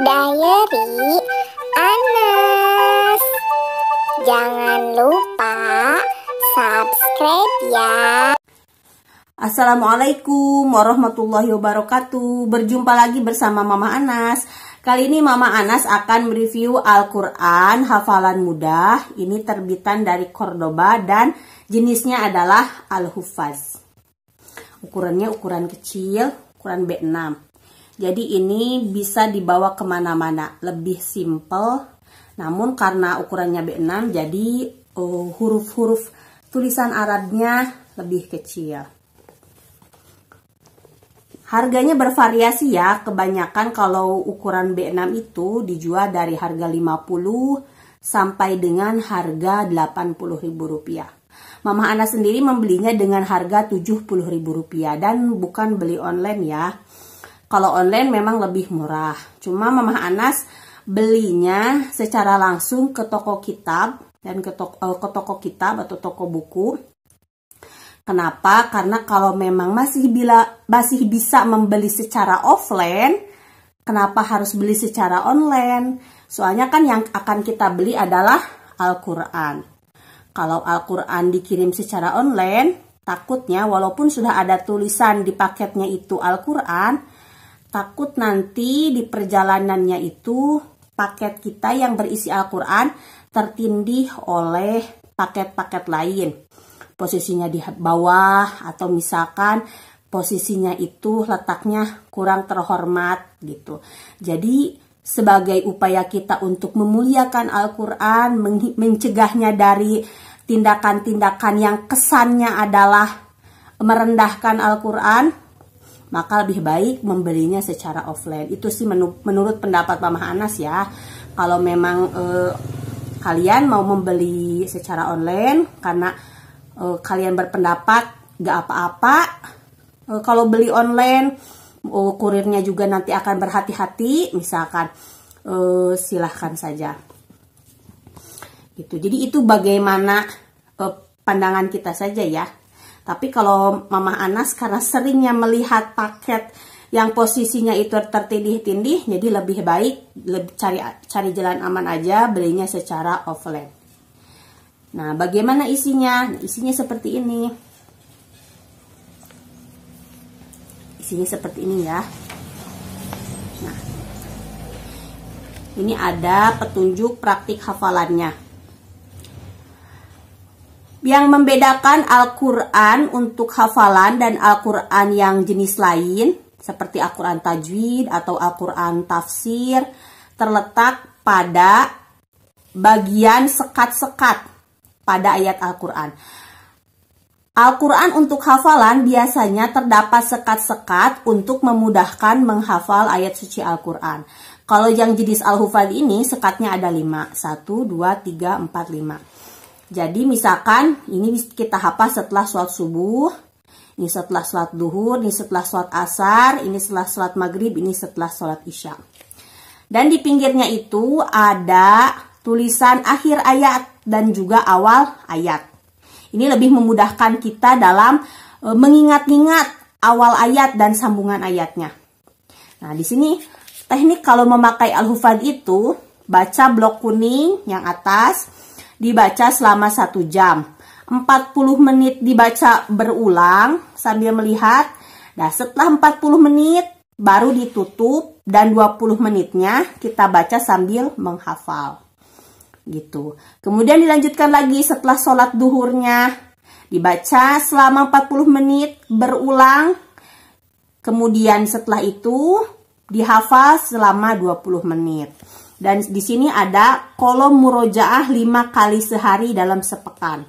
Diary Anas. Jangan lupa subscribe ya. Assalamualaikum warahmatullahi wabarakatuh. Berjumpa lagi bersama Mama Anas. Kali ini Mama Anas akan mereview Al-Quran Hafalan Mudah. Ini terbitan dari Cordoba dan jenisnya adalah Al-Hufaz. Ukurannya ukuran kecil, ukuran B6. Jadi ini bisa dibawa kemana-mana, lebih simple. Namun karena ukurannya B6, jadi eh, huruf-huruf uh, tulisan Arabnya lebih kecil. Harganya bervariasi ya, kebanyakan kalau ukuran B6 itu dijual dari harga 50 sampai dengan harga Rp80.000. Mama Ana sendiri membelinya dengan harga Rp70.000 dan bukan beli online ya. Kalau online memang lebih murah. Cuma Mamah Anas belinya secara langsung ke toko kitab dan ke toko, eh, ke toko kitab atau toko buku. Kenapa? Karena kalau memang masih bila masih bisa membeli secara offline, kenapa harus beli secara online? Soalnya kan yang akan kita beli adalah Al-Qur'an. Kalau Al-Qur'an dikirim secara online, takutnya walaupun sudah ada tulisan di paketnya itu Al-Qur'an, Takut nanti di perjalanannya itu paket kita yang berisi Al-Quran tertindih oleh paket-paket lain. Posisinya di bawah atau misalkan posisinya itu letaknya kurang terhormat gitu. Jadi sebagai upaya kita untuk memuliakan Al-Quran, mencegahnya dari tindakan-tindakan yang kesannya adalah merendahkan Al-Quran, maka lebih baik membelinya secara offline. Itu sih menurut pendapat Mama Anas ya. Kalau memang eh, kalian mau membeli secara online karena eh, kalian berpendapat gak apa-apa, eh, kalau beli online eh, kurirnya juga nanti akan berhati-hati, misalkan eh, silahkan saja. Gitu. Jadi itu bagaimana eh, pandangan kita saja ya tapi kalau Mama Anas karena seringnya melihat paket yang posisinya itu tertindih-tindih, jadi lebih baik lebih cari cari jalan aman aja belinya secara offline. Nah, bagaimana isinya? Nah, isinya seperti ini. Isinya seperti ini ya. Nah, ini ada petunjuk praktik hafalannya. Yang membedakan Al-Quran untuk hafalan dan Al-Quran yang jenis lain, seperti Al-Quran Tajwid atau Al-Quran Tafsir, terletak pada bagian sekat-sekat pada ayat Al-Quran. Al-Quran untuk hafalan biasanya terdapat sekat-sekat untuk memudahkan menghafal ayat suci Al-Quran. Kalau yang jenis Al-Hufad ini sekatnya ada 5. 1, 2, 3, 4, 5. Jadi misalkan ini kita hapus setelah sholat subuh, ini setelah sholat duhur, ini setelah sholat asar, ini setelah sholat maghrib, ini setelah sholat isya. Dan di pinggirnya itu ada tulisan akhir ayat dan juga awal ayat. Ini lebih memudahkan kita dalam e, mengingat-ingat awal ayat dan sambungan ayatnya. Nah, di sini teknik kalau memakai al-hufad itu baca blok kuning yang atas, dibaca selama satu jam. 40 menit dibaca berulang sambil melihat. Nah, setelah 40 menit baru ditutup dan 20 menitnya kita baca sambil menghafal. Gitu. Kemudian dilanjutkan lagi setelah sholat duhurnya. Dibaca selama 40 menit berulang. Kemudian setelah itu dihafal selama 20 menit. Dan di sini ada kolom murojaah 5 kali sehari dalam sepekan.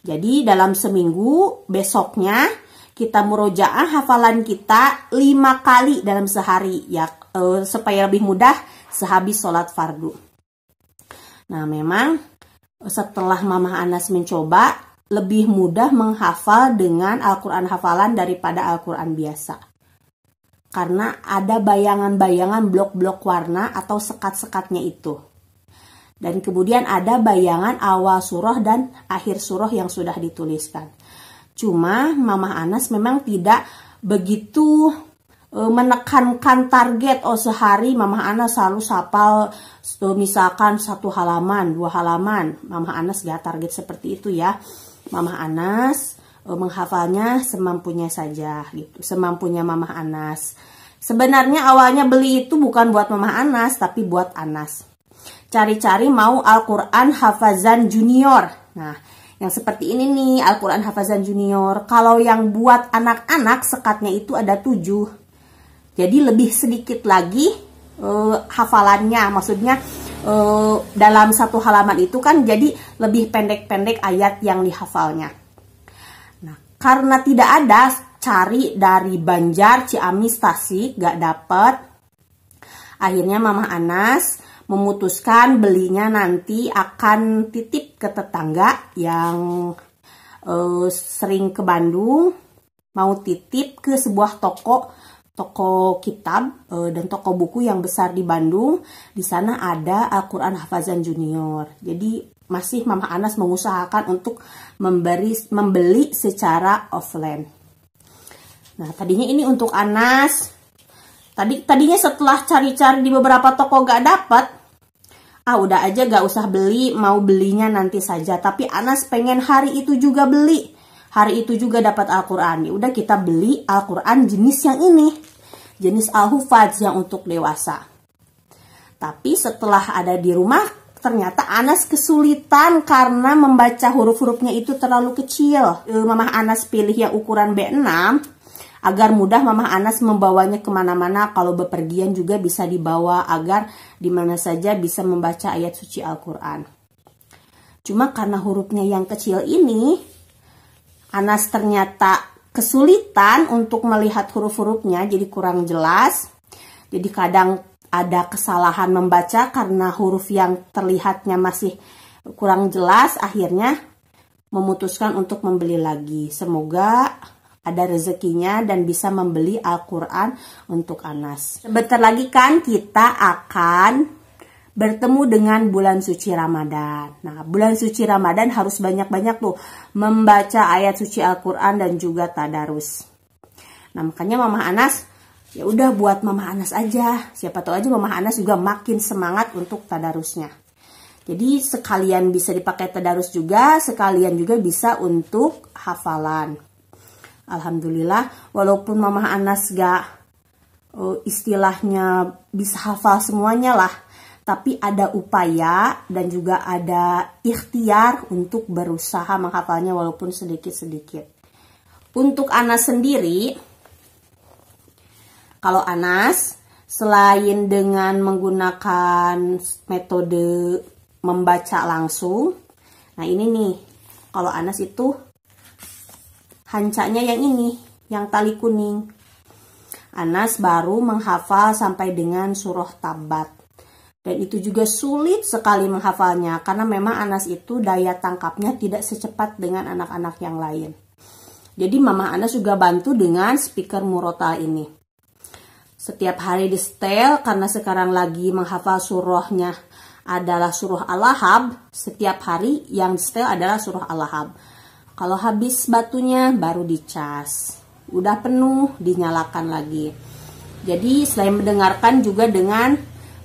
Jadi dalam seminggu besoknya kita murojaah hafalan kita 5 kali dalam sehari ya eh, supaya lebih mudah sehabis sholat fardu. Nah memang setelah mama Anas mencoba lebih mudah menghafal dengan Al-Quran hafalan daripada Al-Quran biasa karena ada bayangan-bayangan blok-blok warna atau sekat-sekatnya itu. Dan kemudian ada bayangan awal surah dan akhir surah yang sudah dituliskan. Cuma Mama Anas memang tidak begitu e, menekankan target oh sehari Mama Anas selalu sapal e, misalkan satu halaman dua halaman Mama Anas gak target seperti itu ya Mama Anas Eh, menghafalnya semampunya saja gitu, semampunya Mamah Anas. Sebenarnya awalnya beli itu bukan buat Mamah Anas tapi buat Anas. Cari-cari mau Al-Qur'an Hafazan Junior. Nah, yang seperti ini nih Al-Qur'an Hafazan Junior. Kalau yang buat anak-anak sekatnya itu ada tujuh Jadi lebih sedikit lagi uh, hafalannya. Maksudnya uh, dalam satu halaman itu kan jadi lebih pendek-pendek ayat yang dihafalnya. Karena tidak ada, cari dari Banjar, Ciamis, Tasik, gak dapet. Akhirnya Mama Anas memutuskan belinya nanti akan titip ke tetangga yang uh, sering ke Bandung. Mau titip ke sebuah toko toko kitab e, dan toko buku yang besar di Bandung. Di sana ada Al-Quran Hafazan Junior. Jadi masih Mama Anas mengusahakan untuk memberi membeli secara offline. Nah, tadinya ini untuk Anas. Tadi tadinya setelah cari-cari di beberapa toko gak dapat, ah udah aja gak usah beli, mau belinya nanti saja. Tapi Anas pengen hari itu juga beli hari itu juga dapat Al-Quran. Ya udah kita beli Al-Quran jenis yang ini jenis al yang untuk dewasa. Tapi setelah ada di rumah, ternyata Anas kesulitan karena membaca huruf-hurufnya itu terlalu kecil. E, Mamah Anas pilih yang ukuran B6 agar mudah Mamah Anas membawanya kemana-mana. Kalau bepergian juga bisa dibawa agar dimana saja bisa membaca ayat suci Al-Quran. Cuma karena hurufnya yang kecil ini, Anas ternyata kesulitan untuk melihat huruf-hurufnya jadi kurang jelas. Jadi kadang ada kesalahan membaca karena huruf yang terlihatnya masih kurang jelas akhirnya memutuskan untuk membeli lagi. Semoga ada rezekinya dan bisa membeli Al-Quran untuk Anas. Sebentar lagi kan kita akan bertemu dengan bulan suci Ramadan. Nah, bulan suci Ramadan harus banyak-banyak tuh membaca ayat suci Al-Qur'an dan juga tadarus. Nah, makanya Mama Anas ya udah buat Mama Anas aja. Siapa tahu aja Mama Anas juga makin semangat untuk tadarusnya. Jadi sekalian bisa dipakai tadarus juga, sekalian juga bisa untuk hafalan. Alhamdulillah, walaupun Mama Anas gak uh, istilahnya bisa hafal semuanya lah, tapi ada upaya dan juga ada ikhtiar untuk berusaha menghafalnya walaupun sedikit-sedikit. Untuk Anas sendiri, kalau Anas selain dengan menggunakan metode membaca langsung, nah ini nih, kalau Anas itu hancanya yang ini, yang tali kuning. Anas baru menghafal sampai dengan surah tabat. Dan itu juga sulit sekali menghafalnya karena memang Anas itu daya tangkapnya tidak secepat dengan anak-anak yang lain. Jadi mama Anas juga bantu dengan speaker murota ini. Setiap hari di setel karena sekarang lagi menghafal surahnya adalah surah Al-Lahab. Setiap hari yang di setel adalah surah Al-Lahab. Kalau habis batunya baru dicas. Udah penuh dinyalakan lagi. Jadi selain mendengarkan juga dengan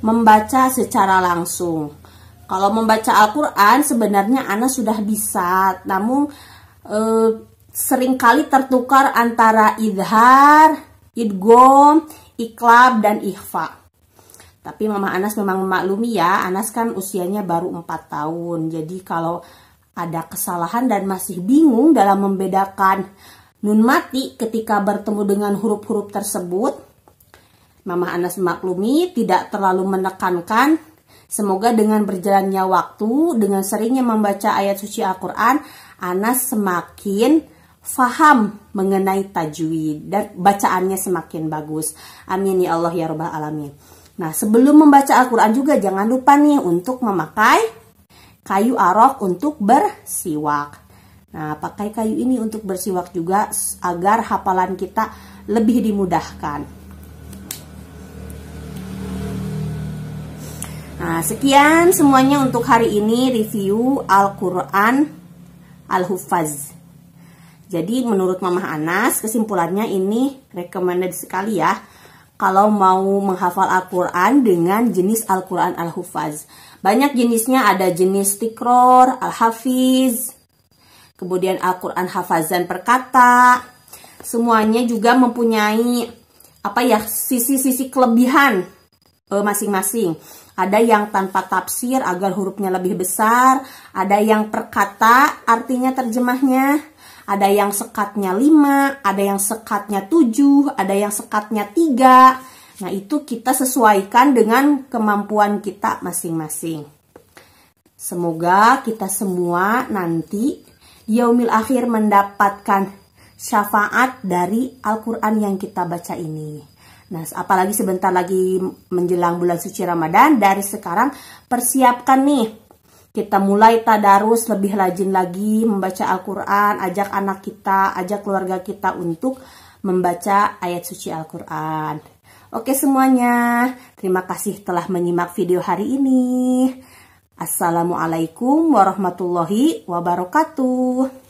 membaca secara langsung. Kalau membaca Al-Quran sebenarnya Ana sudah bisa, namun e, seringkali tertukar antara idhar, idgom, iklab, dan ikhfa. Tapi Mama Anas memang memaklumi ya, Anas kan usianya baru 4 tahun. Jadi kalau ada kesalahan dan masih bingung dalam membedakan nun mati ketika bertemu dengan huruf-huruf tersebut, Mama Anas maklumi, tidak terlalu menekankan. Semoga dengan berjalannya waktu, dengan seringnya membaca ayat suci Al-Quran, Anas semakin faham mengenai tajwid dan bacaannya semakin bagus. Amin ya Allah ya Rabbal Alamin. Nah sebelum membaca Al-Quran juga jangan lupa nih untuk memakai kayu arok untuk bersiwak. Nah, pakai kayu ini untuk bersiwak juga agar hafalan kita lebih dimudahkan. Nah, sekian semuanya untuk hari ini review Al-Quran Al-Hufaz. Jadi menurut Mama Anas kesimpulannya ini recommended sekali ya kalau mau menghafal Al-Quran dengan jenis Al-Quran Al-Hufaz. Banyak jenisnya ada jenis tikror, Al-Hafiz, kemudian Al-Quran Hafazan perkata Semuanya juga mempunyai apa ya sisi-sisi kelebihan eh, masing-masing. Ada yang tanpa tafsir agar hurufnya lebih besar, ada yang perkata artinya terjemahnya, ada yang sekatnya lima. ada yang sekatnya tujuh. ada yang sekatnya tiga. Nah, itu kita sesuaikan dengan kemampuan kita masing-masing. Semoga kita semua nanti yaumil akhir mendapatkan syafaat dari Al-Quran yang kita baca ini. Nah, apalagi sebentar lagi menjelang bulan suci Ramadan, dari sekarang persiapkan nih. Kita mulai tadarus lebih rajin lagi membaca Al-Qur'an, ajak anak kita, ajak keluarga kita untuk membaca ayat suci Al-Qur'an. Oke semuanya, terima kasih telah menyimak video hari ini. Assalamualaikum warahmatullahi wabarakatuh.